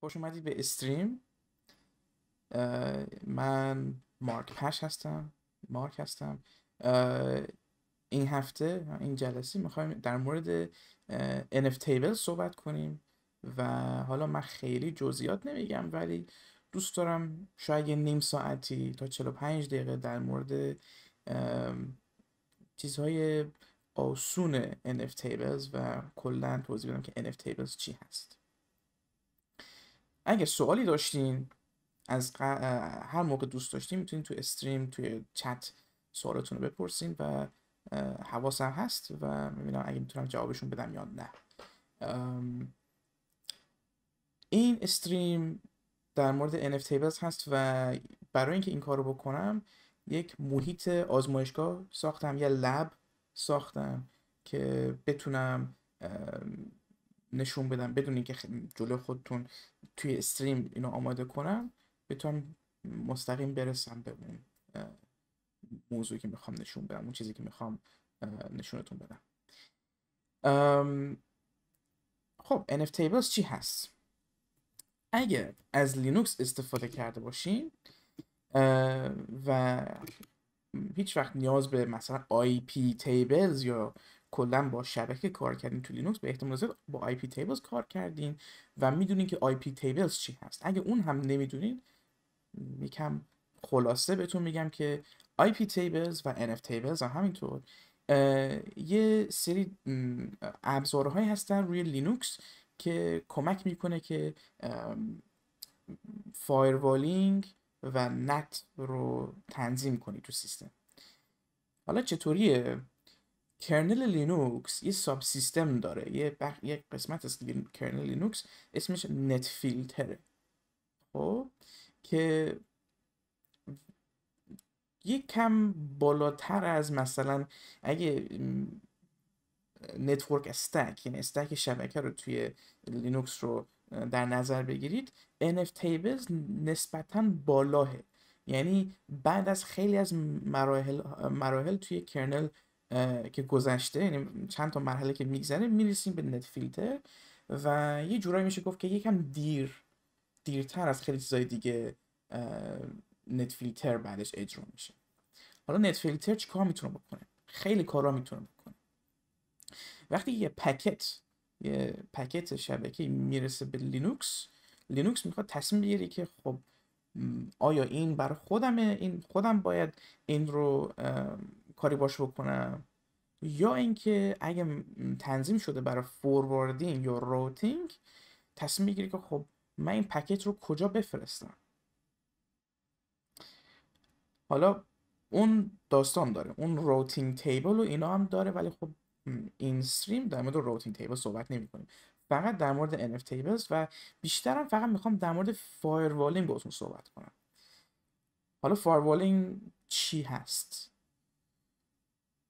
خوش اومدید به استریم من مارک پش هستم مارک هستم این هفته این جلسه میخوایم در مورد NF تیبل صحبت کنیم و حالا من خیلی جزئیات نمیگم ولی دوست دارم شاید یه نیم ساعتی تا 45 دقیقه در مورد چیزهای آسون NF تیبلز و کلا توضیح بدم که NF تیبلز چی هست اگه سوالی داشتین از هر موقع دوست داشتین میتونین تو استریم توی چت سوالتون رو بپرسین و حواسم هست و میبینم اگه میتونم جوابشون بدم یا نه این استریم در مورد NFT هست و برای اینکه این کار رو بکنم یک محیط آزمایشگاه ساختم یا لب ساختم که بتونم نشون بدم بدون اینکه جلو خودتون توی استریم اینو آماده کنم بتونم مستقیم برسم به اون موضوعی که میخوام نشون بدم اون چیزی که میخوام نشونتون بدم خب NF Tables چی هست؟ اگر از لینوکس استفاده کرده باشین و هیچ وقت نیاز به مثلا IP Tables یا کلا با شبکه کار کردین تو لینوکس به احتمال زیاد با آی پی تیبلز کار کردین و میدونین که آی پی تیبلز چی هست اگه اون هم نمیدونین یکم خلاصه بهتون میگم که آی پی تیبلز و ان اف تیبلز هم همینطور یه سری ابزارهایی هستن روی لینوکس که کمک میکنه که فایروالینگ و نت رو تنظیم کنی تو سیستم حالا چطوریه کرنل لینوکس یه ساب سیستم داره یه, بخ... یه قسمت از کرنل لینوکس اسمش نت فیلتره خب که یه کم بالاتر از مثلا اگه نتورک استک یعنی استک شبکه رو توی لینوکس رو در نظر بگیرید NF tables نسبتا بالاه یعنی بعد از خیلی از مراحل, مراحل توی کرنل که گذشته یعنی چند تا مرحله که میگذره میرسیم به نت فیلتر و یه جورایی میشه گفت که یکم دیر دیرتر از خیلی چیزای دیگه نت فیلتر بعدش اجرا میشه حالا نت فیلتر کار میتونه بکنه خیلی کارا میتونه بکنه وقتی یه پکت یه پکت شبکه میرسه به لینوکس لینوکس میخواد تصمیم بگیره که خب آیا این بر خودمه این خودم باید این رو کاری باش بکنم یا اینکه اگه تنظیم شده برای فورواردینگ یا روتینگ تصمیم میگیری که خب من این پکت رو کجا بفرستم حالا اون داستان داره اون روتینگ تیبل و اینا هم داره ولی خب این استریم در مورد روتینگ تیبل صحبت نمی کنیم فقط در مورد NF تیبلز و بیشترم فقط میخوام در مورد فایروالینگ باهاتون صحبت کنم حالا فایروالینگ چی هست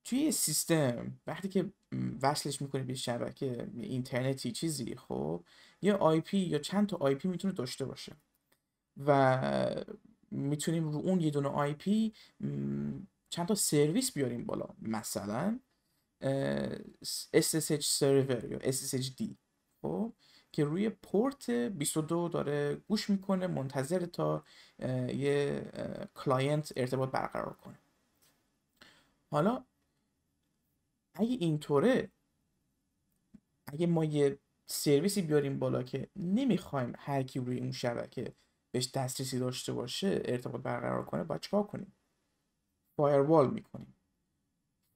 توی سیستم وقتی که وصلش میکنی به شبکه اینترنتی چیزی خب یه آی پی یا چند تا آی پی میتونه داشته باشه و میتونیم رو اون یه دونه آی پی چند تا سرویس بیاریم بالا مثلا SSH سرور یا SSHD خب که روی پورت 22 داره گوش میکنه منتظر تا یه کلاینت ارتباط برقرار کنه حالا اگه اینطوره اگه ما یه سرویسی بیاریم بالا که نمیخوایم هر کی روی اون شبکه بهش دسترسی داشته باشه ارتباط برقرار کنه باید چیکار کنیم فایروال میکنیم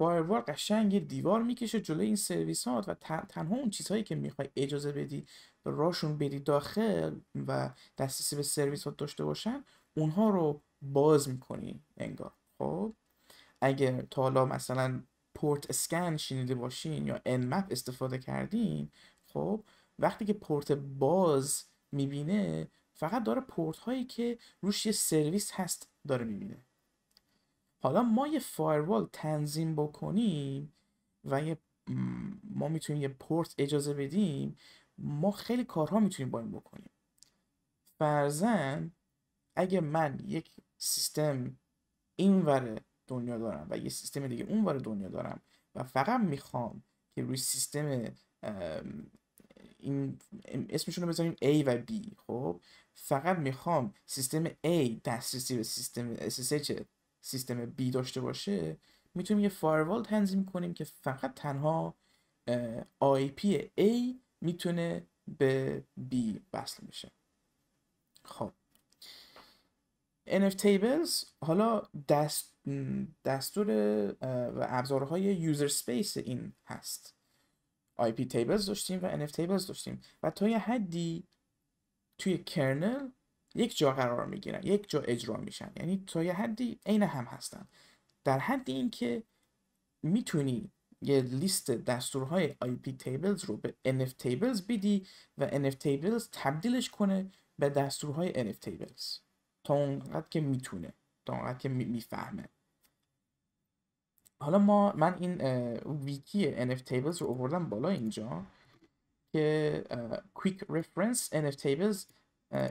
فایروال قشنگ یه دیوار میکشه جلوی این سرویس ها و تنها اون چیزهایی که میخوای اجازه بدی راشون بدی داخل و دسترسی به سرویس ها داشته باشن اونها رو باز میکنی انگار خب اگه تا حالا مثلا پورت اسکن شنیده باشین یا انمپ استفاده کردین خب وقتی که پورت باز میبینه فقط داره پورت هایی که روش یه سرویس هست داره میبینه حالا ما یه فایروال تنظیم بکنیم و یه ما میتونیم یه پورت اجازه بدیم ما خیلی کارها میتونیم با این بکنیم فرزن اگه من یک سیستم اینوره دنیا دارم و یه سیستم دیگه اون بار دنیا دارم و فقط میخوام که روی سیستم این اسمشون رو بذاریم A و B خب فقط میخوام سیستم A دسترسی به سیستم SSH سیستم B داشته باشه میتونیم یه فایروال تنظیم کنیم که فقط تنها IP A میتونه به B وصل میشه خب NF Tables حالا دست دستور و ابزارهای یوزر سپیس این هست IP Tables داشتیم و NF Tables داشتیم و تا یه حدی توی کرنل یک جا قرار میگیرن یک جا اجرا میشن یعنی تا یه حدی عین هم هستن در حد اینکه میتونی یه لیست دستورهای IP Tables رو به NF Tables بدی و NF Tables تبدیلش کنه به دستورهای NF Tables تا اونقدر که میتونه تا اونقدر که میفهمه حالا ما من این ویکی NF Tables رو اووردم بالا اینجا که Quick Reference NF Tables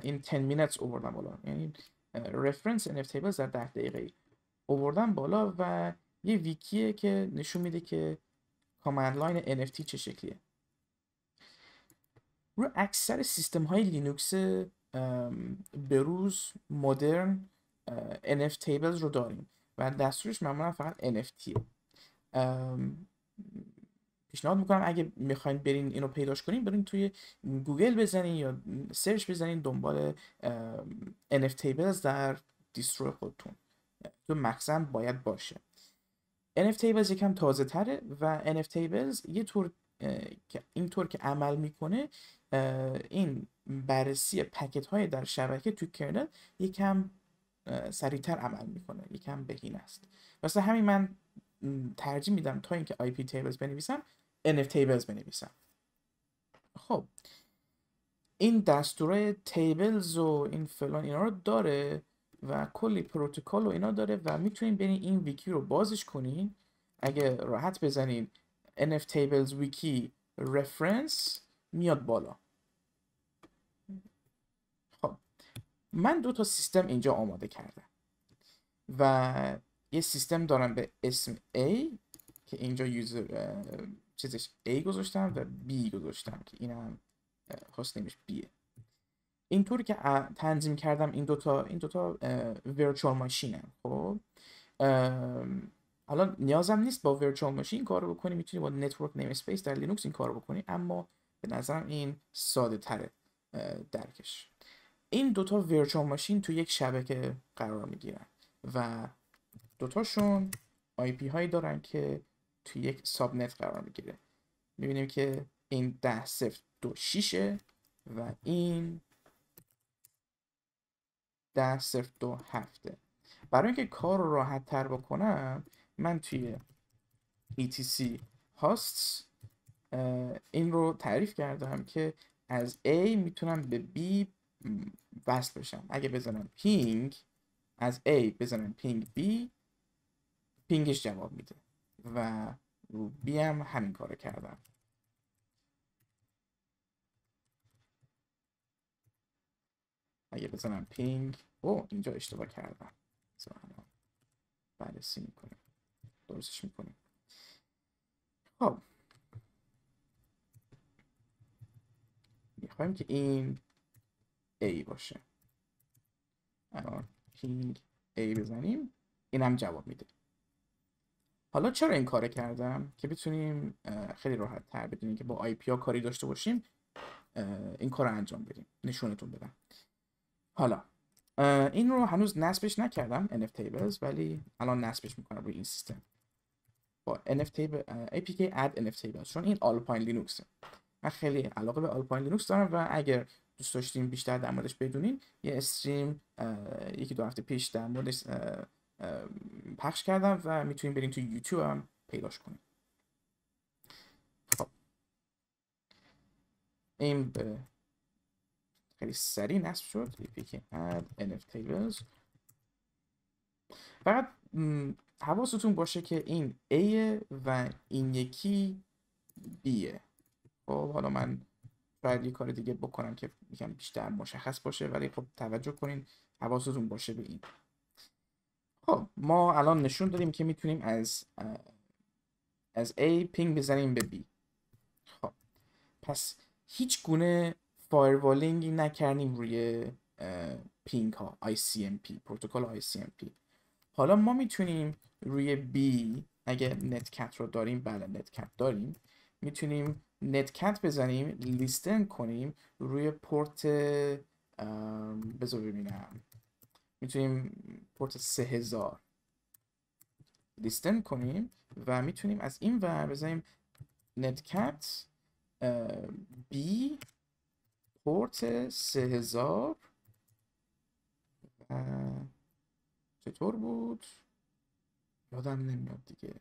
این 10 minutes اووردم بالا یعنی Reference NF Tables در 10 دقیقه اووردم بالا و یه ویکیه که نشون میده که کامند لاین NFT چه شکلیه رو اکثر سیستم های لینوکس بروز مدرن NF تیبلز رو داریم و دستورش معمولا فقط NFT پیشنهاد میکنم اگه میخواین برین اینو پیداش کنین برین توی گوگل بزنین یا سرچ بزنین دنبال NF تیبلز در دیسترو خودتون تو مخزن باید باشه NF تیبلز یکم تازه تره و NF تیبلز یه طور این طور که عمل میکنه این بررسی پکت های در شبکه تو کرنل یکم سریعتر عمل میکنه یکم بهین است واسه همین من ترجیح میدم تا اینکه IP tables بنویسم NF tables بنویسم خب این دستورای تیبلز و این فلان اینا رو داره و کلی پروتکل و اینا داره و میتونین برین این ویکی رو بازش کنین اگه راحت بزنین NF تیبلز ویکی رفرنس میاد بالا من دو تا سیستم اینجا آماده کردم و یه سیستم دارم به اسم A که اینجا یوزر چیزش A گذاشتم و B گذاشتم که این هم هست نیمش B اینطوری که تنظیم کردم این دوتا این دوتا ورچوال هم خب حالا نیازم نیست با ورچوال ماشین کارو بکنی میتونی با نتورک نیم اسپیس در لینوکس این کارو بکنی اما به نظرم این ساده تره درکش این دوتا ورچوال ماشین تو یک شبکه قرار میگیرن و دوتاشون آی هایی دارن که تو یک ساب نت قرار میگیره میبینیم که این ده دو شیشه و این ده دو هفته برای اینکه کار رو راحت تر بکنم من توی etc hosts این رو تعریف کردم که از A میتونم به B وصل بشم اگه بزنم پینگ از A بزنم پینگ B پینگش جواب میده و رو B هم همین کار کردم اگه بزنم پینگ او اینجا اشتباه کردم بررسی میکنیم درستش میکنیم خب میخوایم که این A باشه الان A بزنیم این هم جواب میده حالا چرا این کار کردم که بتونیم خیلی راحت تر بدونیم که با آی پی کاری داشته باشیم این کار رو انجام بدیم نشونتون بدم حالا این رو هنوز نصبش نکردم NF tables ولی الان نصبش میکنم روی این سیستم با NF table APK add NF tables چون این آلپاین لینوکسه من خیلی علاقه به آلپاین لینوکس دارم و اگر دوست داشتیم بیشتر در موردش بدونین یه استریم یکی دو هفته پیش در موردش پخش کردم و میتونیم بریم تو یوتیوب هم پیداش کنیم خب این به خیلی سریع نصب شد پیک بعد nf فقط حواستون باشه که این A و این یکی بیه خب حالا من باید یه کار دیگه بکنم که میگم بیشتر مشخص باشه ولی خب توجه کنین حواستون باشه به این خب ما الان نشون دادیم که میتونیم از از A پینگ بزنیم به B خب پس هیچ گونه فایروالینگی نکردیم روی پینگ ها ICMP پروتکل ICMP حالا ما میتونیم روی B اگه نتکت رو داریم بله نتکت داریم میتونیم نتکت بزنیم لیستن کنیم روی پورت بذار ببینم میتونیم پورت 3000 لیستن کنیم و میتونیم از این ور بزنیم نتکت بی پورت 3000 چطور بود یادم نمیاد دیگه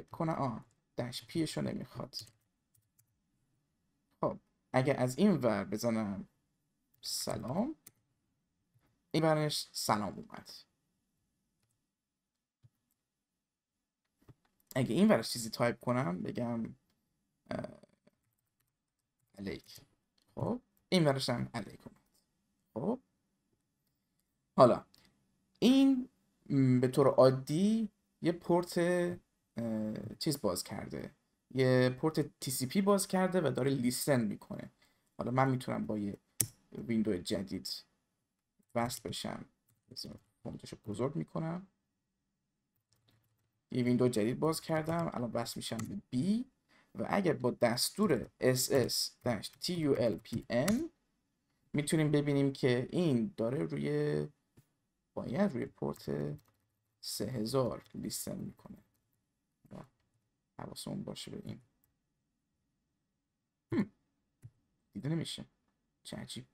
فکر آ آه دش پیشو نمیخواد خب اگه از این ور بزنم سلام این ورش سلام اومد اگه این ورش چیزی تایپ کنم بگم علیک خب این ورش هم علیک اومد خب حالا این به طور عادی یه پورت چیز باز کرده یه پورت TCP باز کرده و داره لیسن میکنه حالا من میتونم با یه ویندو جدید وصل بشم رو بزرگ میکنم یه ویندو جدید باز کردم الان وصل میشم به B و اگر با دستور ss-tulpn میتونیم ببینیم که این داره روی باید روی پورت 3000 لیسن میکنه حواسمون باشه به این دیده نمیشه چه عجیب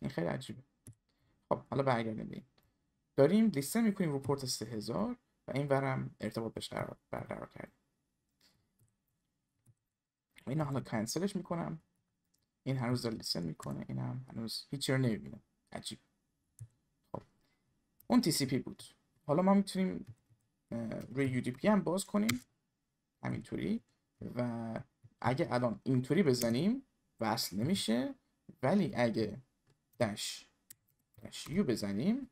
این خیلی عجیبه خب حالا برگردیم به داریم لیسته میکنیم روپورت پورت 3000 و این ورم ارتباط بهش برقرار کردیم این حالا کنسلش میکنم این هنوز داره لیسن میکنه این هم هنوز هیچی رو نمیبینه عجیب خب اون TCP بود حالا ما میتونیم روی پی هم باز کنیم همینطوری و اگه الان اینطوری بزنیم وصل نمیشه ولی اگه داش داش یو بزنیم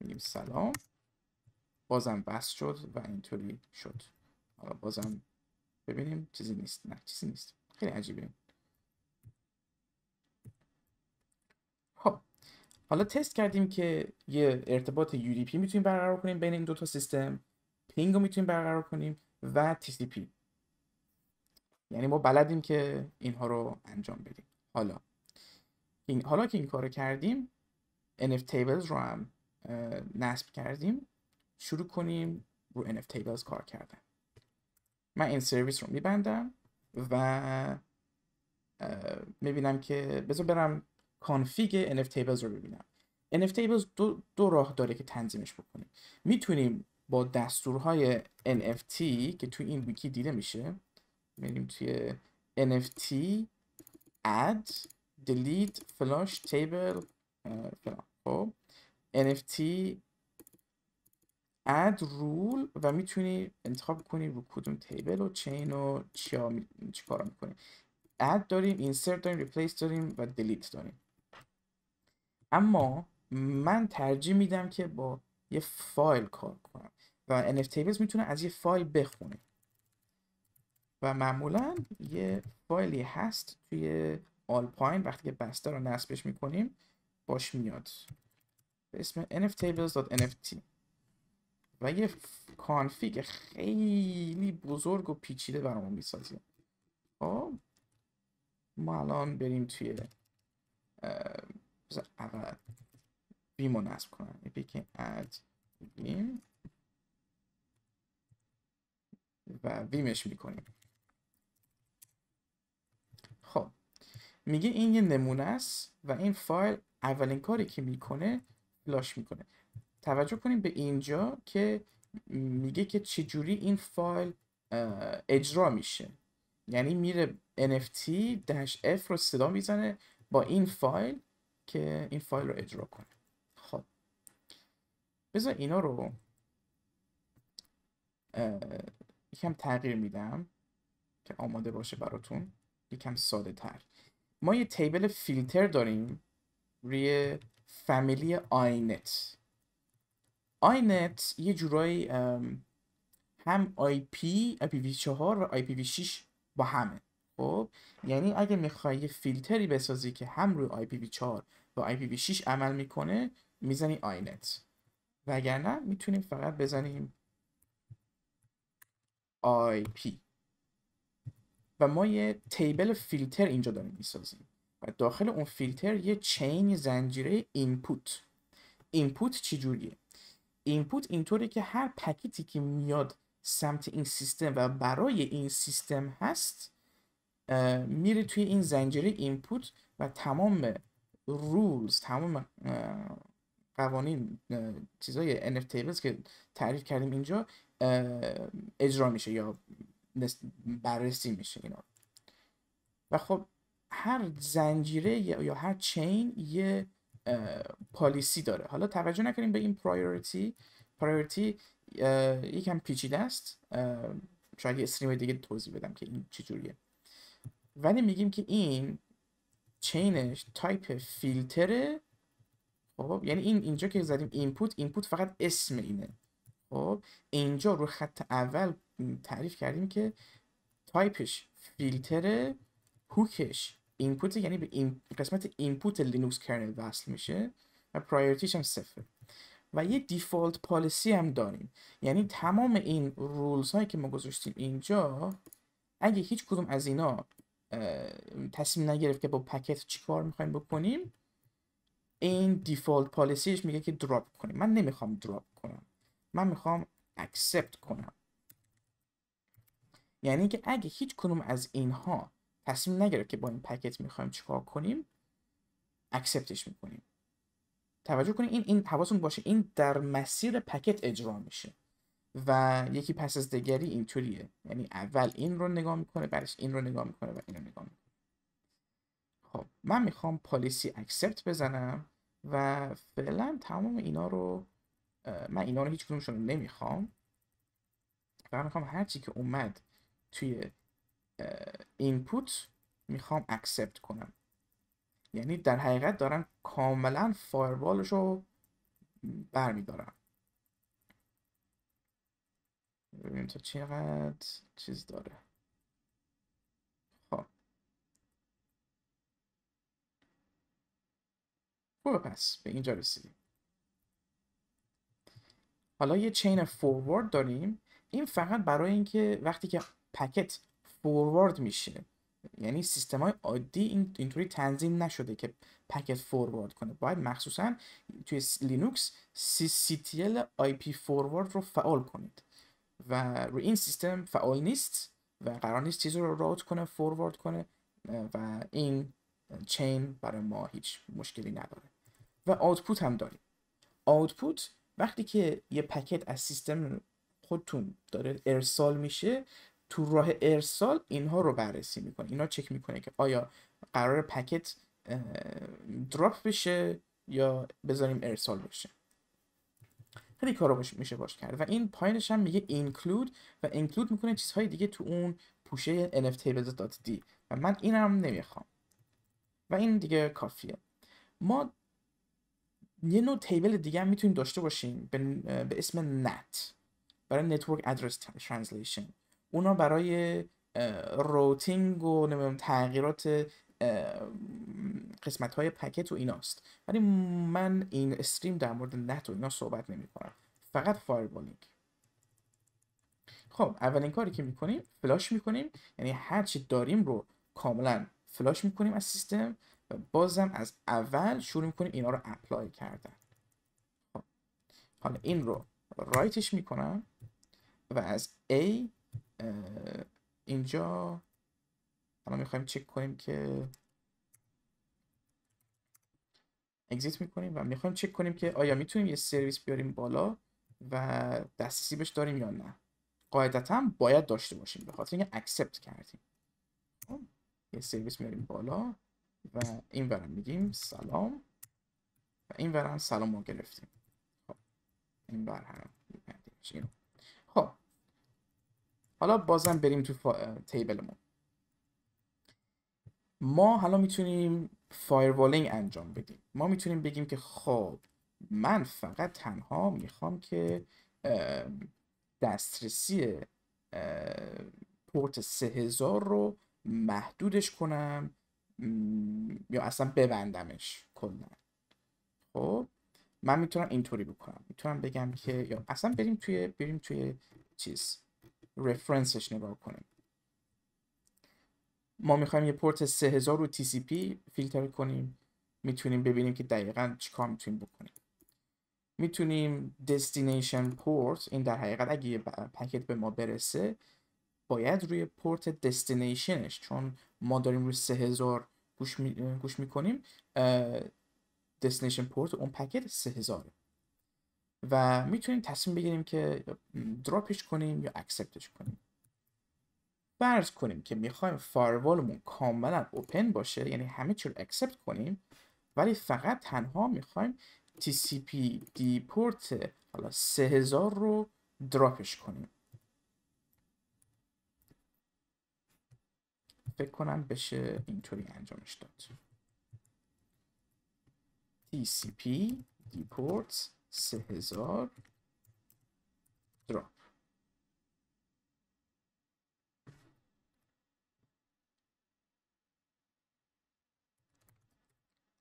میگیم سلام بازم وصل شد و اینطوری شد حالا بازم ببینیم چیزی نیست نه چیزی نیست خیلی عجیبه حالا تست کردیم که یه ارتباط UDP میتونیم برقرار کنیم بین این تا سیستم پینگ رو میتونیم برقرار کنیم و TCP یعنی ما بلدیم که اینها رو انجام بدیم حالا این حالا که این کار کردیم NF tables رو هم نصب کردیم شروع کنیم رو NF tables کار کردن من این سرویس رو میبندم و میبینم که بذار برم کانفیگ NF Tables رو ببینم NF دو, راه داره که تنظیمش بکنیم میتونیم با دستورهای NFT که تو این ویکی دیده میشه میریم توی NFT add delete flush table فلان خب. NFT add rule و میتونی انتخاب کنی رو کدوم تیبل و چین و چی کارا میکنی add داریم insert داریم replace داریم و delete داریم اما من ترجیح میدم که با یه فایل کار کنم و Tables میتونه از یه فایل بخونه و معمولا یه فایلی هست توی آلپاین وقتی که بسته رو نصبش میکنیم باش میاد به اسم nftables.nft و یه کانفیگ خیلی بزرگ و پیچیده برامون میسازیم خب، ما الان بریم توی بذار بیم رو نصب کنم اد بیم و بیمش میکنیم خب میگه این یه نمونه است و این فایل اولین کاری که میکنه لاش میکنه توجه کنیم به اینجا که میگه که چجوری این فایل اجرا میشه یعنی میره nft-f رو صدا میزنه با این فایل که این فایل رو اجرا کنه خب بذار اینا رو یکم تغییر میدم که آماده باشه براتون یکم ساده تر ما یه تیبل فیلتر داریم روی فامیلی آینت آینت یه جورایی هم آی پی آی پی چهار و آی پی 6 با همه خب یعنی اگه میخوای یه فیلتری بسازی که هم روی IPv4 و IPv6 عمل میکنه میزنی آینت وگرنه میتونیم فقط بزنیم IP و ما یه تیبل فیلتر اینجا داریم میسازیم و داخل اون فیلتر یه چین زنجیره اینپوت اینپوت چجوریه اینپوت اینطوری که هر پکیتی که میاد سمت این سیستم و برای این سیستم هست میری توی این زنجیره اینپوت و تمام رولز تمام قوانین چیزای NFT که تعریف کردیم اینجا اجرا میشه یا بررسی میشه اینا و خب هر زنجیره یا هر چین یه پالیسی داره حالا توجه نکنیم به این پرایوریتی پرایوریتی یکم پیچیده است شاید یه استریم دیگه توضیح بدم که این چجوریه ولی میگیم که این چینش تایپ فیلتره خب یعنی این اینجا که زدیم اینپوت اینپوت فقط اسم اینه خب اینجا رو خط اول تعریف کردیم که تایپش فیلتره هوکش اینپوت یعنی به این قسمت اینپوت لینوکس کرنل وصل میشه و پرایورتیش هم صفر و یه دیفالت پالیسی هم داریم یعنی تمام این رولز هایی که ما گذاشتیم اینجا اگه هیچ کدوم از اینا تصمیم نگرفت که با پکت چیکار میخوایم بکنیم این دیفالت پالیسیش میگه که دراپ کنیم من نمیخوام دراپ کنم من میخوام اکسپت کنم یعنی که اگه هیچ کنوم از اینها تصمیم نگرفت که با این پکت میخوایم چیکار کنیم اکسپتش میکنیم توجه کنید این این حواستون باشه این در مسیر پکت اجرا میشه و یکی پس از دیگری اینطوریه یعنی اول این رو نگاه میکنه بعدش این رو نگاه میکنه و این رو نگاه میکنه خب من میخوام پالیسی اکسپت بزنم و فعلا تمام اینا رو من اینا رو هیچ کدومشون رو نمیخوام من میخوام هرچی که اومد توی اینپوت میخوام اکسپت کنم یعنی در حقیقت دارم کاملا فایروالش رو برمیدارم ببینیم تا چقدر چیز داره خب پس به اینجا رسیدیم حالا یه چین فوروارد داریم این فقط برای اینکه وقتی که پکت فوروارد میشه یعنی سیستم های عادی اینطوری تنظیم نشده که پکت فوروارد کنه باید مخصوصا توی لینوکس CCTL IP فوروارد رو فعال کنید و روی این سیستم فعال نیست و قرار نیست چیز رو راوت کنه فوروارد کنه و این چین برای ما هیچ مشکلی نداره و آوتپوت هم داریم آوتپوت وقتی که یه پکت از سیستم خودتون داره ارسال میشه تو راه ارسال اینها رو بررسی میکنه اینا چک میکنه که آیا قرار پکت دراپ بشه یا بذاریم ارسال بشه خیلی کارا میشه باش کرد و این پایینش هم میگه include و include میکنه چیزهای دیگه تو اون پوشه nftables.d و من اینم نمیخوام و این دیگه کافیه ما یه نوع تیبل دیگه هم میتونیم داشته باشیم به, اسم NAT برای Network Address Translation اونا برای روتینگ و نمیدونم تغییرات قسمت های پکت و ایناست ولی من این استریم در مورد نت و اینا صحبت نمی کنم فقط فایربالینگ خب اولین کاری که میکنیم فلاش میکنیم یعنی هر چی داریم رو کاملا فلاش میکنیم از سیستم و بازم از اول شروع میکنیم اینا رو اپلای کردن خب. حالا این رو رایتش میکنم و از A اینجا ما میخوایم چک کنیم که اگزیت میکنیم و میخوایم چک کنیم که آیا میتونیم یه سرویس بیاریم بالا و دسترسی بهش داریم یا نه قاعدتا باید داشته باشیم به خاطر اینکه اکسپت کردیم خب، یه سرویس میاریم بالا و این برم میگیم سلام و این برم سلام ما گرفتیم خب، این بر هم خب حالا بازم بریم تو فا... تیبلمون ما حالا میتونیم فایروالینگ انجام بدیم ما میتونیم بگیم که خب من فقط تنها میخوام که دسترسی پورت هزار رو محدودش کنم یا اصلا ببندمش کلا خب من میتونم اینطوری بکنم میتونم بگم که یا اصلا بریم توی بریم توی چیز رفرنسش نگاه کنیم ما میخوایم یه پورت 3000 رو TCP فیلتر کنیم میتونیم ببینیم که دقیقا چیکار میتونیم بکنیم میتونیم destination پورت این در حقیقت اگه یه پکت به ما برسه باید روی پورت دستینیشنش چون ما داریم روی 3000 گوش, می... گوش میکنیم دستینیشن پورت اون پکت 3000 و میتونیم تصمیم بگیریم که دراپش کنیم یا اکسپتش کنیم فرض کنیم که میخوایم فایروالمون کاملا اوپن باشه یعنی همه چی رو اکسپت کنیم ولی فقط تنها میخوایم TCP دی پورت حالا 3000 رو دراپش کنیم فکر کنم بشه اینطوری انجامش داد TCP دی پورت 3000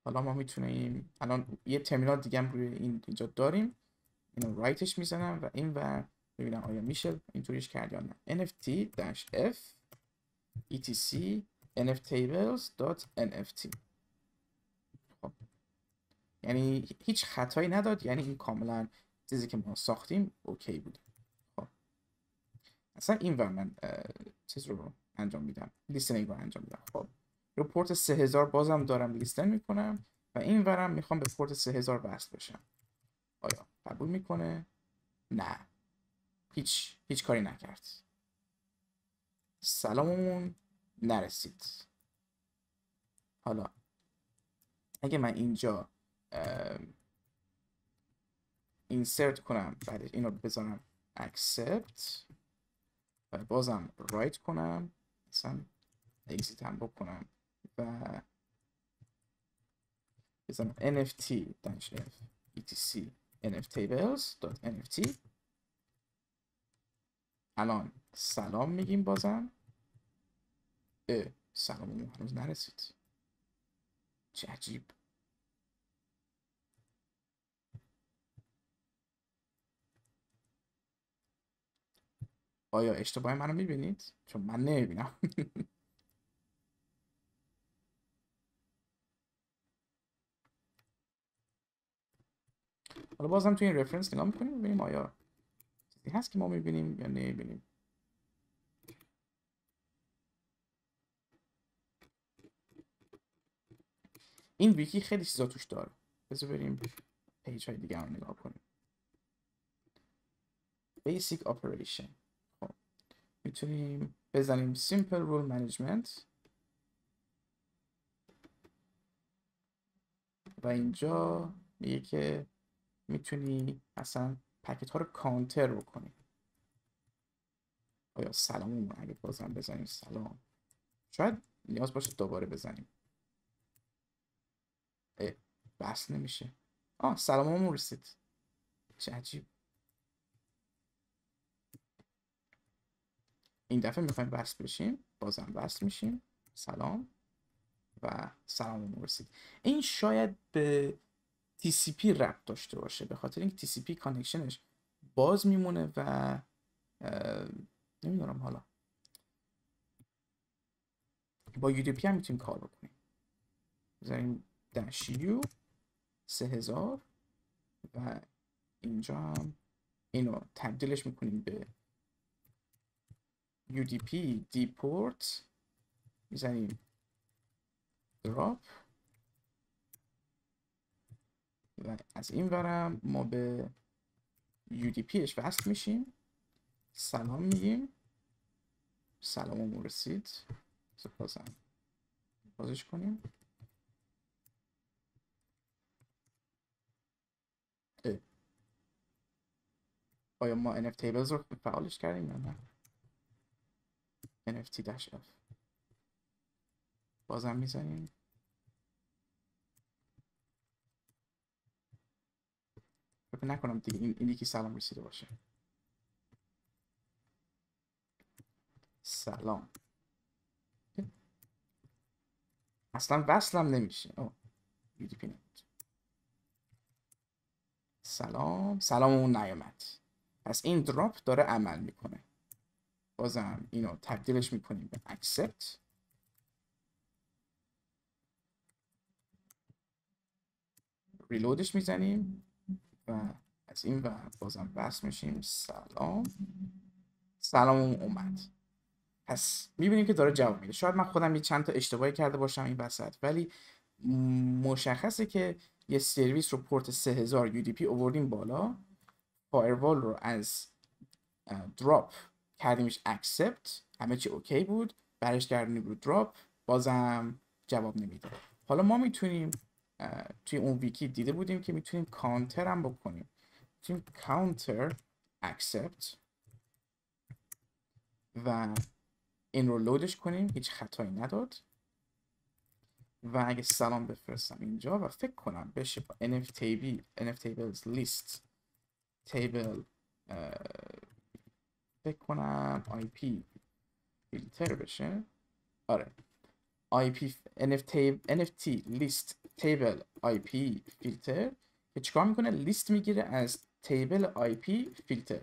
حالا ما میتونیم الان یه ترمینال دیگه هم روی این اینجا داریم اینو رایتش میزنم و این و ببینم آیا میشه اینطوریش کرد یا نه nft-f etc nftables.nft خب یعنی هیچ خطایی نداد یعنی این کاملا چیزی که ما ساختیم اوکی بود خب اصلا این و من چیز رو انجام میدم لیسنینگ رو انجام میدم خب رو پورت 3000 بازم دارم لیستن میکنم و این ورم میخوام به پورت 3000 وصل بشم آیا قبول میکنه؟ نه هیچ هیچ کاری نکرد سلاممون نرسید حالا اگه من اینجا اینسرت کنم بعد این رو بذارم accept و بازم رایت کنم مثلا اگزیت هم بکنم و بزنم nft f etc nftables.nft الان سلام میگیم بازم اه سلام هنوز نرسید چه عجیب آیا اشتباه منو میبینید؟ چون من نمیبینم حالا بازم توی این رفرنس نگاه میکنیم ببینیم آیا چیزی هست که ما میبینیم یا نمیبینیم این ویکی خیلی چیزا توش داره بذار بریم پیج های دیگه رو نگاه کنیم basic operation خب میتونیم بزنیم simple rule management و اینجا میگه که میتونی اصلا پکت ها رو کانتر بکنی آیا سلام اگه بازم بزنیم سلام شاید نیاز باشه دوباره بزنیم بس نمیشه آه سلام رسید چه عجیب این دفعه میخوایم بس بشیم بازم بس میشیم سلام و سلام رسید این شاید به TCP ربط داشته باشه به خاطر اینکه TCP کانکشنش باز میمونه و نمیدونم حالا با UDP هم میتونیم کار بکنیم بذاریم dash U 3000 و اینجا هم اینو تبدیلش میکنیم به UDP دی پورت میزنیم drop و از این ورم ما به UDPش وصل میشیم سلام میگیم سلام رسید بازم بازش کنیم اه. آیا ما NF tables رو فعالش کردیم یا نه NFT-F بازم میزنیم فکر نکنم دیگه این یکی سلام رسیده باشه سلام اصلا وصلم نمیشه سلام سلام اون نیامد پس این دراپ داره عمل میکنه بازم اینو تبدیلش میکنیم به accept ریلودش میزنیم و از این و بازم بس میشیم سلام سلام اومد پس میبینیم که داره جواب میده شاید من خودم یه چند تا اشتباهی کرده باشم این وسط ولی مشخصه که یه سرویس رو پورت 3000 UDP اووردیم بالا فایروال رو از دراپ کردیمش اکسپت همه چی اوکی بود برش کردیم رو دراپ بازم جواب نمیده حالا ما میتونیم توی اون ویکی دیده بودیم که میتونیم کانتر هم بکنیم میتونیم کانتر accept و این رو لودش کنیم هیچ خطایی نداد و اگه سلام بفرستم اینجا و فکر کنم بشه با NFTable NFTables list table فکر کنم IP فیلتر بشه آره IP NFT NFT list table IP filter که چیکار میکنه لیست میگیره از تیبل IP فیلتر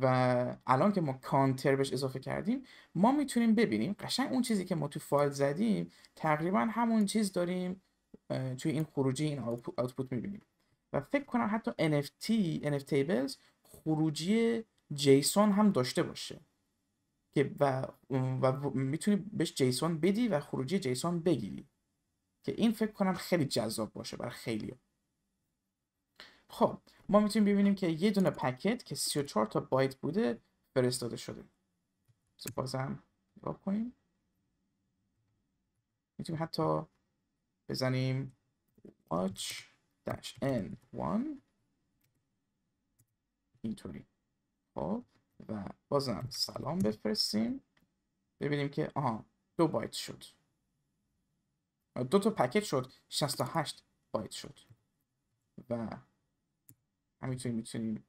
و الان که ما کانتر بهش اضافه کردیم ما میتونیم ببینیم قشنگ اون چیزی که ما تو فایل زدیم تقریبا همون چیز داریم توی این خروجی این آوتپوت میبینیم و فکر کنم حتی NFT NFT tables خروجی جیسون هم داشته باشه که و, میتونی بهش جیسون بدی و خروجی جیسون بگیری که این فکر کنم خیلی جذاب باشه برای خیلی خب ما میتونیم ببینیم که یه دونه پکت که 34 تا بایت بوده فرستاده شده بازم نگاه کنیم میتونیم حتی بزنیم watch n1 اینطوری خب و بازم سلام بفرستیم ببینیم که آها دو بایت شد دو تا پکت شد 68 بایت شد و همینطوری میتونیم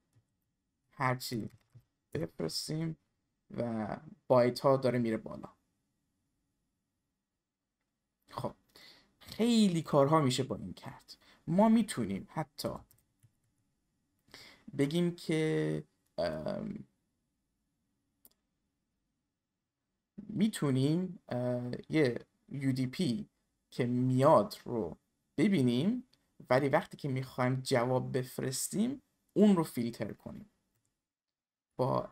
هرچی بفرستیم و بایت ها داره میره بالا خب خیلی کارها میشه با این کرد ما میتونیم حتی بگیم که میتونیم یه UDP که میاد رو ببینیم ولی وقتی که میخوایم جواب بفرستیم اون رو فیلتر کنیم با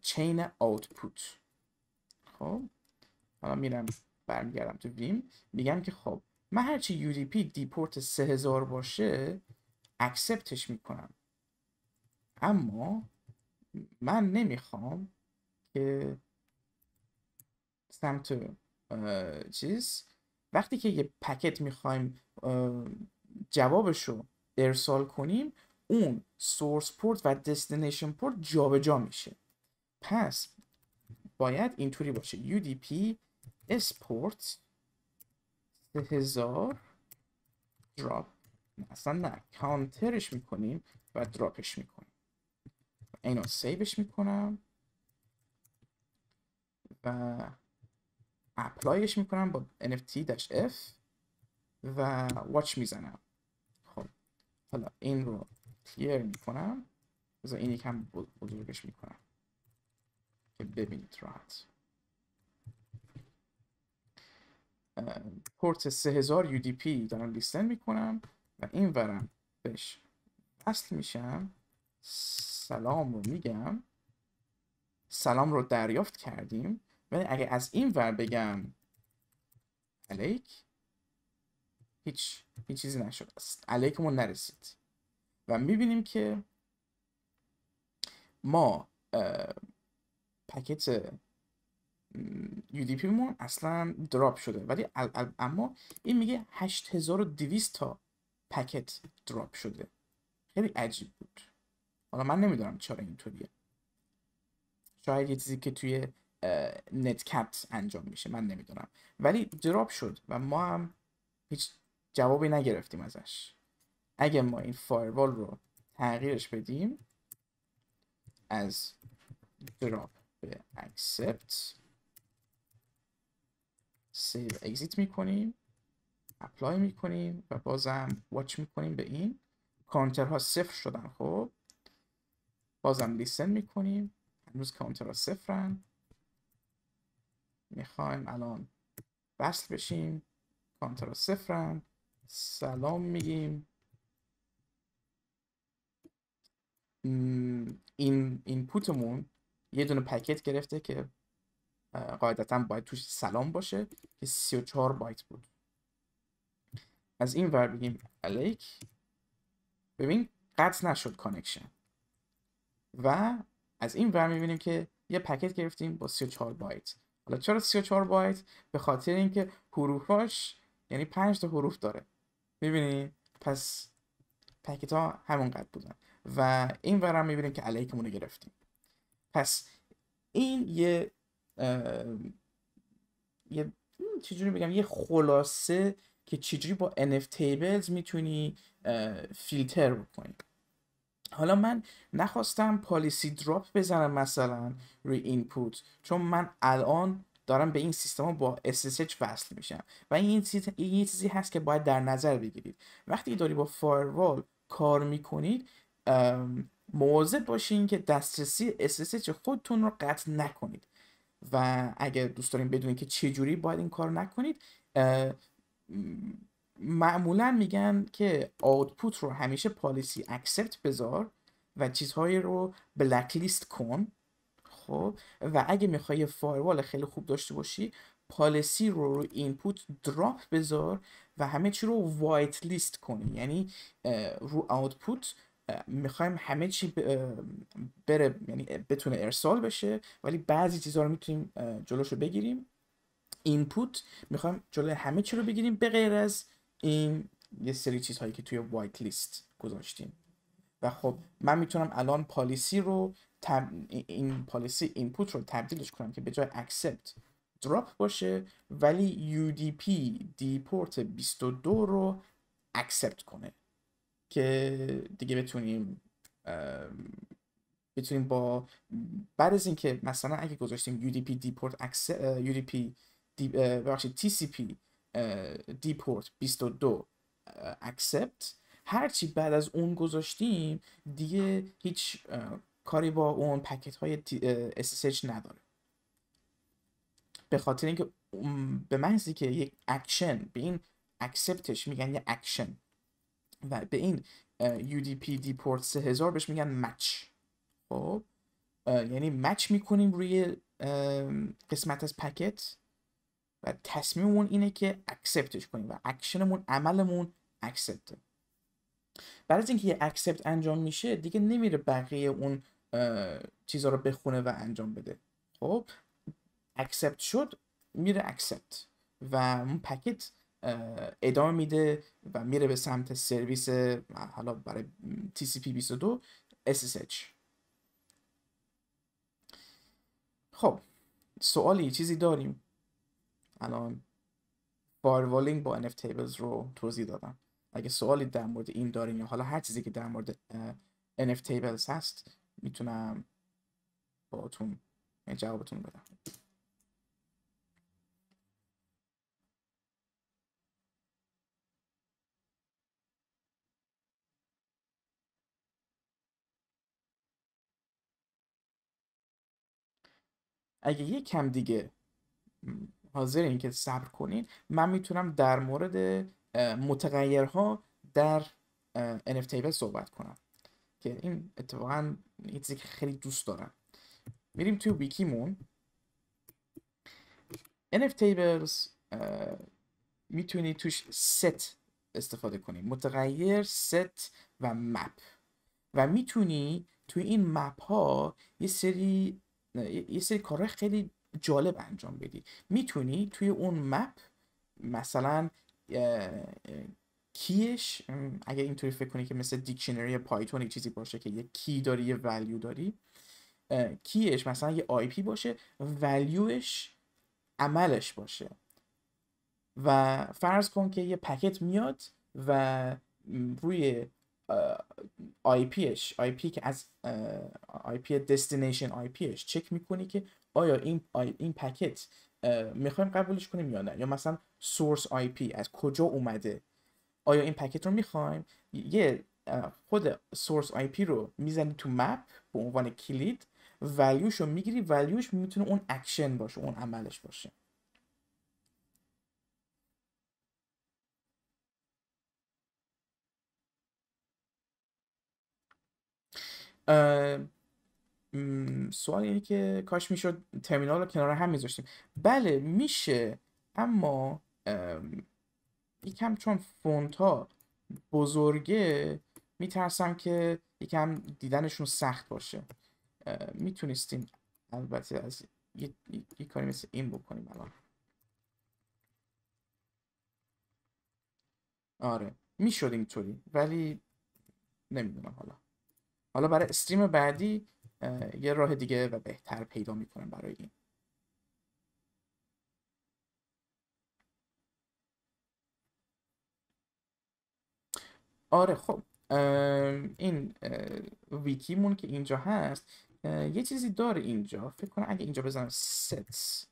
چین آوتپوت خب حالا میرم برمیگردم تو ویم میگم که خب من هرچی UDP دیپورت 3000 باشه اکسپتش میکنم اما من نمیخوام که سمت چیز وقتی که یه پکت میخوایم جوابش رو ارسال کنیم اون سورس پورت و دستینیشن پورت جابجا میشه پس باید اینطوری باشه UDP اسپورت 3000 دراپ اصلا نه کانترش میکنیم و دراپش میکنیم اینو سیوش میکنم و اپلایش میکنم با nft-f و واچ میزنم خب حالا این رو کلیر میکنم بذار این یکم بزرگش میکنم که ببینید راحت پورت 3000 UDP دارم لیستن میکنم و این ورم بهش اصل میشم سلام رو میگم سلام رو دریافت کردیم ولی اگه از این ور بگم علیک هیچ هیچ چیزی نشد است علیکمون نرسید و میبینیم که ما پکت UDP مون اصلا دراپ شده ولی اما این میگه 8200 تا پکت دراپ شده خیلی عجیب بود حالا من نمیدونم چرا اینطوریه شاید یه چیزی که توی نت انجام میشه من نمیدونم ولی دراپ شد و ما هم هیچ جوابی نگرفتیم ازش اگه ما این فایروال رو تغییرش بدیم از دراپ به اکسپت سیو اگزیت میکنیم اپلای میکنیم و بازم واچ میکنیم به این کانترها صفر شدن خب بازم لیسن میکنیم هنوز کانترها صفرن میخوایم الان وصل بشیم کانترا صفرم سلام میگیم این اینپوتمون یه دونه پکت گرفته که قاعدتا باید توش سلام باشه که 34 بایت بود از این ور بگیم الیک ببین قطع نشد کانکشن و از این ور میبینیم که یه پکت گرفتیم با 34 بایت حالا چرا 34 بایت به خاطر اینکه حروفاش یعنی 5 تا حروف داره میبینی پس پکت ها قد بودن و این ورم میبینیم که علیکمون رو گرفتیم پس این یه یه چجوری بگم یه خلاصه که چجوری با NF tables میتونی فیلتر بکنی حالا من نخواستم پالیسی دراپ بزنم مثلا روی اینپوت چون من الان دارم به این سیستم با SSH وصل میشم و این یه چیزی هست که باید در نظر بگیرید وقتی داری با فایروال کار میکنید مواظب باشین که دسترسی SSH خودتون رو قطع نکنید و اگر دوست دارین بدونید که چجوری باید این کار نکنید معمولا میگن که آوتپوت رو همیشه پالیسی اکسپت بذار و چیزهایی رو بلک لیست کن خب و اگه میخوای فایروال خیلی خوب داشته باشی پالیسی رو رو اینپوت دراپ بذار و همه چی رو وایت لیست کنی یعنی رو آوتپوت میخوایم همه چی بره یعنی بتونه ارسال بشه ولی بعضی چیزها رو میتونیم جلوش رو بگیریم اینپوت میخوایم جلو همه چی رو بگیریم به غیر از این یه سری چیزهایی که توی وایت لیست گذاشتیم و خب من میتونم الان پالیسی رو تب... این پالیسی اینپوت رو تبدیلش کنم که به جای accept drop باشه ولی UDP دیپورت 22 رو accept کنه که دیگه بتونیم بتونیم با بعد از اینکه مثلا اگه گذاشتیم UDP دیپورت accept UDP دی... TCP دیپورت 22 اکسپت هرچی بعد از اون گذاشتیم دیگه هیچ کاری با اون پکت های SSH نداره به خاطر اینکه به محضی که یک اکشن به این اکسپتش میگن یه اکشن و به این UDP دیپورت 3000 بهش میگن مچ خب یعنی مچ میکنیم روی قسمت از پکت و تصمیممون اینه که اکسپتش کنیم و اکشنمون عملمون اکسپته بعد از اینکه یه اکسپت انجام میشه دیگه نمیره بقیه اون چیزها رو بخونه و انجام بده خب اکسپت شد میره اکسپت و اون پکت ادامه میده و میره به سمت سرویس حالا برای TCP 22 SSH خب سوالی چیزی داریم الان باروالینگ با NF تیبلز رو توضیح دادم اگه سوالی در مورد این دارین یا حالا هر چیزی که در مورد NF تیبلز هست میتونم اتون جوابتون بدم اگه یه کم دیگه حاضرین که صبر کنین من میتونم در مورد متغیرها در NFT صحبت کنم که این اتفاقا چیزی که خیلی دوست دارم میریم توی بیکیمون nFT tables میتونی توش ست استفاده کنی متغیر ست و مپ و میتونی توی این مپ ها یه سری یه سری کارهای خیلی جالب انجام بدی میتونی توی اون مپ مثلا کیش اگه اینطوری فکر کنی که مثل دیکشنری پایتون یه چیزی باشه که یه کی داری یه ولیو داری کیش مثلا یه آی پی باشه ولیوش عملش باشه و فرض کن که یه پکت میاد و روی آی پیش آی پی که از آی پی دستینیشن آی پیش چک میکنی که آیا این, این پکت میخوایم قبولش کنیم یا نه یا مثلا سورس آی پی از کجا اومده آیا این پکت رو میخوایم یه خود سورس آی پی رو میزنی تو مپ به عنوان کلید ولیوش رو میگیری ولیوش میتونه اون اکشن باشه اون عملش باشه سوال اینه که کاش میشد ترمینال رو کنار هم میذاشتیم بله میشه اما یکم چون فونت ها بزرگه میترسم که یکم دیدنشون سخت باشه میتونستیم البته از کاری مثل این بکنیم الان آره میشد اینطوری ولی نمیدونم حالا حالا برای استریم بعدی یه راه دیگه و بهتر پیدا میکنن برای این آره خب این ویکیمون که اینجا هست یه چیزی داره اینجا فکر کنم اگه اینجا بزنم ست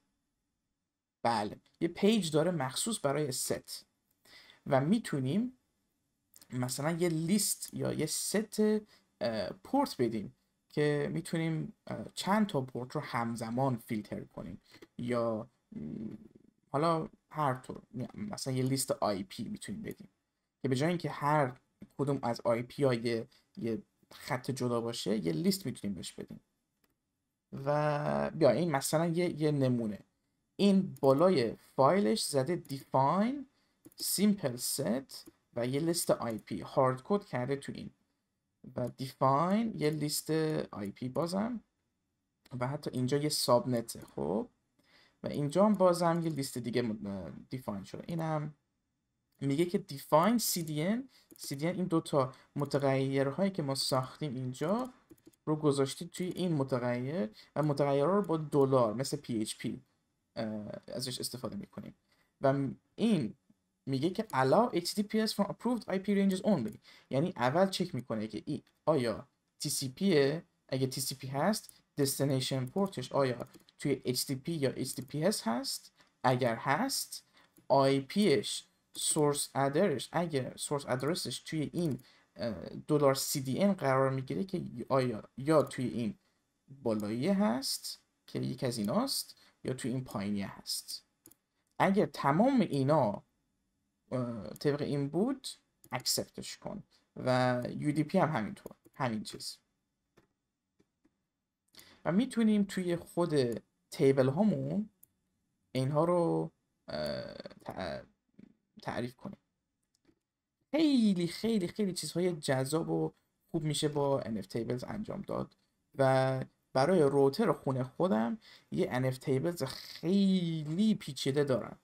بله یه پیج داره مخصوص برای ست و میتونیم مثلا یه لیست یا یه ست پورت بدیم که میتونیم چند تا پورت رو همزمان فیلتر کنیم یا حالا هر طور مثلا یه لیست آی پی میتونیم بدیم که به جای اینکه هر کدوم از آی پی های یه, خط جدا باشه یه لیست میتونیم بهش بدیم و بیا این مثلا یه, نمونه این بالای فایلش زده define simple set و یه لیست آی پی هارد کد کرده تو این و define یه لیست IP بازم و حتی اینجا یه سابنته خوب و اینجا هم بازم یه لیست دیگه دیفاین شده اینم میگه که define cdn cdn این دوتا متغیرهایی که ما ساختیم اینجا رو گذاشتید توی این متغیر و متغیرها رو با دلار مثل php ازش استفاده میکنیم و این میگه که allow HTTPS from approved IP ranges only یعنی اول چک میکنه که ای آیا TCP اگه TCP هست destination پورتش آیا توی HTTP یا HTTPS هست اگر هست IPش سورس ادرش اگه سورس ادرسش توی این دلار CDN قرار میگیره که آیا یا توی این بالایی هست که یک از ایناست یا توی این پایینی هست اگر تمام اینا طبق این بود اکسپتش کن و UDP هم همینطور همین چیز و میتونیم توی خود تیبل هامون اینها رو تعریف کنیم خیلی خیلی خیلی چیزهای جذاب و خوب میشه با NF Tables انجام داد و برای روتر خونه خودم یه NF Tables خیلی پیچیده دارم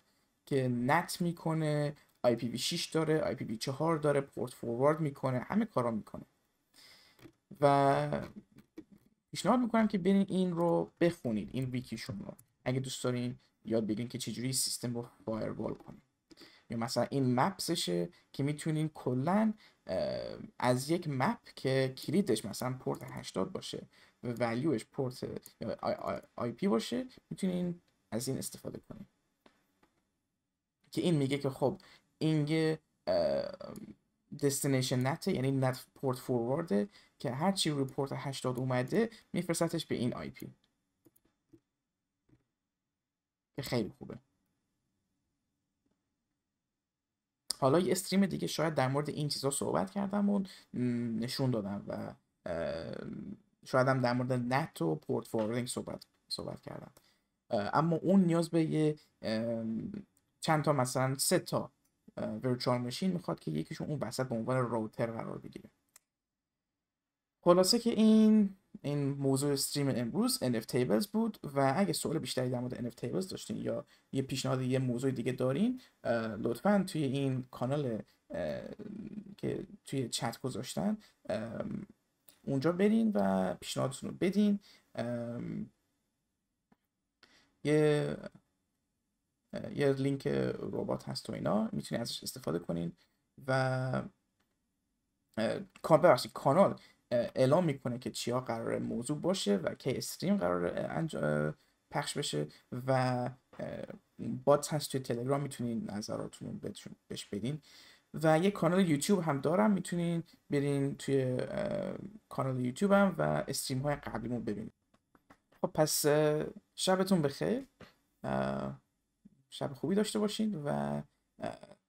که نت میکنه IPv6 داره IPv4 داره پورت فوروارد میکنه همه کارا میکنه و پیشنهاد میکنم که برین این رو بخونید این ویکی شما اگه دوست دارین یاد بگیرین که چجوری سیستم رو فایروال کنید یا مثلا این مپسشه که میتونین کلا از یک مپ که کلیدش مثلا پورت 80 باشه و ولیوش پورت یا آی, پی باشه میتونین از این استفاده کنین که این میگه که خب اینگه دستینیشن نت یعنی نت پورت فوروارده که هرچی روی پورت 80 اومده میفرستش به این آی پی که خیلی خوبه حالا یه استریم دیگه شاید در مورد این چیزا صحبت کردم و نشون دادم و شاید هم در مورد نت و پورت فوروردینگ صحبت صحبت کردم اما اون نیاز به یه چند تا مثلا سه تا ورچوال مشین میخواد که یکیشون اون وسط به عنوان روتر قرار بگیره خلاصه که این این موضوع استریم امروز NF Tables بود و اگه سوال بیشتری در مورد NF Tables داشتین یا یه پیشنهاد یه موضوع دیگه دارین لطفا توی این کانال که توی چت گذاشتن اونجا برین و پیشنهادتون رو بدین یه یه لینک ربات هست و اینا میتونید ازش استفاده کنین و ببخشید کانال اعلام میکنه که چیا قرار موضوع باشه و کی استریم قرار انج... پخش بشه و بات هست توی تلگرام میتونین نظراتون رو بهش بدین و یه کانال یوتیوب هم دارم میتونین برین توی کانال یوتیوبم و استریم های قبلیمون ببینید خب پس شبتون بخیر شب خوبی داشته باشین و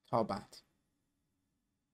تا بعد